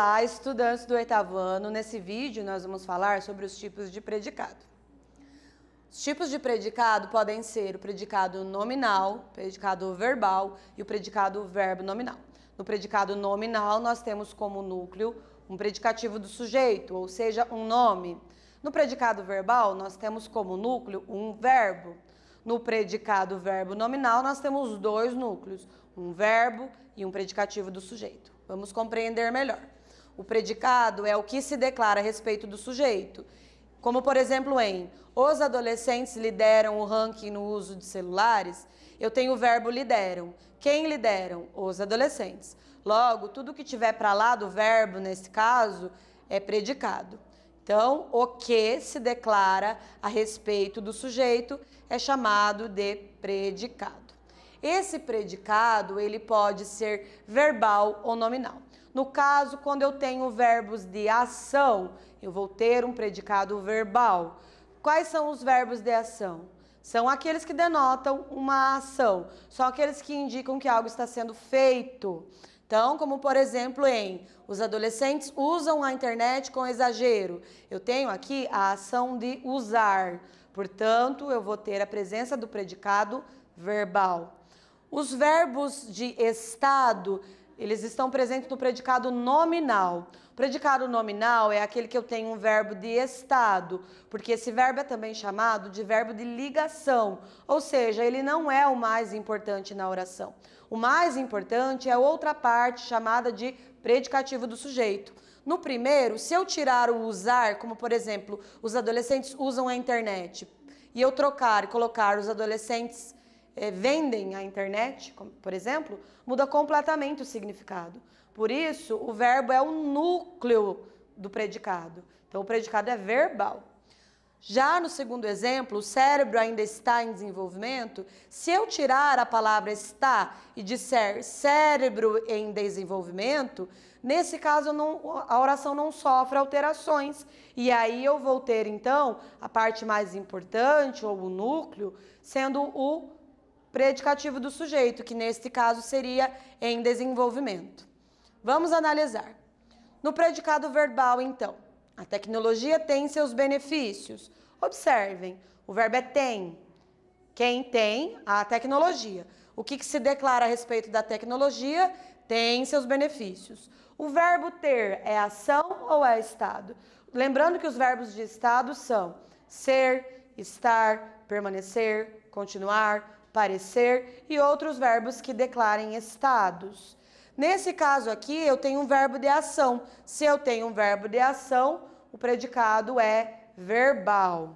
Olá, estudantes do oitavo ano. Nesse vídeo nós vamos falar sobre os tipos de predicado. Os tipos de predicado podem ser o predicado nominal, predicado verbal e o predicado verbo nominal. No predicado nominal nós temos como núcleo um predicativo do sujeito, ou seja, um nome. No predicado verbal nós temos como núcleo um verbo. No predicado verbo nominal nós temos dois núcleos, um verbo e um predicativo do sujeito. Vamos compreender melhor. O predicado é o que se declara a respeito do sujeito. Como, por exemplo, em os adolescentes lideram o ranking no uso de celulares, eu tenho o verbo lideram. Quem lideram? Os adolescentes. Logo, tudo que tiver para lá do verbo, nesse caso, é predicado. Então, o que se declara a respeito do sujeito é chamado de predicado. Esse predicado, ele pode ser verbal ou nominal. No caso, quando eu tenho verbos de ação, eu vou ter um predicado verbal. Quais são os verbos de ação? São aqueles que denotam uma ação, são aqueles que indicam que algo está sendo feito. Então, como por exemplo em os adolescentes usam a internet com exagero. Eu tenho aqui a ação de usar. Portanto, eu vou ter a presença do predicado verbal. Os verbos de estado, eles estão presentes no predicado nominal. O predicado nominal é aquele que eu tenho um verbo de estado, porque esse verbo é também chamado de verbo de ligação, ou seja, ele não é o mais importante na oração. O mais importante é outra parte chamada de predicativo do sujeito. No primeiro, se eu tirar o usar, como por exemplo, os adolescentes usam a internet, e eu trocar e colocar os adolescentes é, vendem a internet, por exemplo, muda completamente o significado. Por isso, o verbo é o núcleo do predicado. Então, o predicado é verbal. Já no segundo exemplo, o cérebro ainda está em desenvolvimento. Se eu tirar a palavra está e disser cérebro em desenvolvimento, nesse caso não, a oração não sofre alterações. E aí eu vou ter então a parte mais importante ou o núcleo sendo o predicativo do sujeito, que neste caso seria em desenvolvimento. Vamos analisar. No predicado verbal, então, a tecnologia tem seus benefícios. Observem, o verbo é tem. Quem tem a tecnologia. O que, que se declara a respeito da tecnologia tem seus benefícios. O verbo ter é ação ou é estado? Lembrando que os verbos de estado são ser, estar, permanecer, continuar, parecer e outros verbos que declarem estados. Nesse caso aqui, eu tenho um verbo de ação. Se eu tenho um verbo de ação, o predicado é verbal.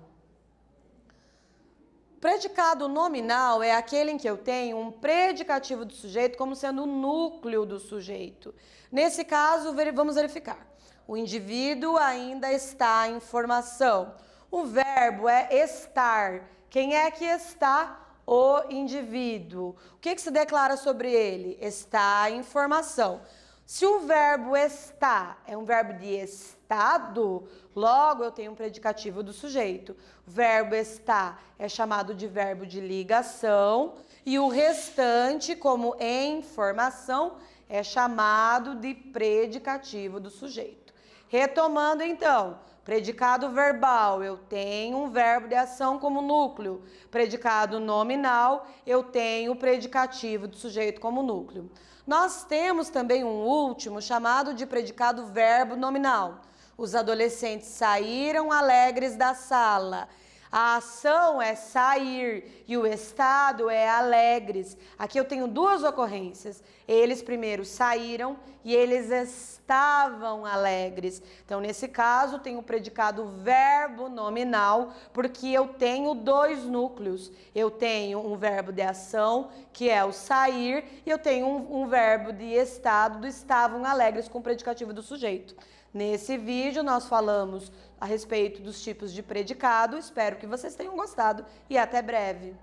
predicado nominal é aquele em que eu tenho um predicativo do sujeito como sendo o núcleo do sujeito. Nesse caso, vamos verificar. O indivíduo ainda está em formação. O verbo é estar. Quem é que está? o indivíduo. O que, que se declara sobre ele? Está em formação. Se o verbo está é um verbo de estado, logo eu tenho um predicativo do sujeito. O verbo está é chamado de verbo de ligação e o restante, como em formação, é chamado de predicativo do sujeito. Retomando então, Predicado verbal, eu tenho um verbo de ação como núcleo. Predicado nominal, eu tenho o predicativo do sujeito como núcleo. Nós temos também um último chamado de predicado verbo nominal. Os adolescentes saíram alegres da sala. A ação é sair e o estado é alegres. Aqui eu tenho duas ocorrências. Eles primeiro saíram e eles estavam alegres. Então, nesse caso, tem o predicado verbo nominal, porque eu tenho dois núcleos. Eu tenho um verbo de ação, que é o sair, e eu tenho um, um verbo de estado, do estavam alegres, com o predicativo do sujeito. Nesse vídeo nós falamos a respeito dos tipos de predicado. Espero que vocês tenham gostado e até breve.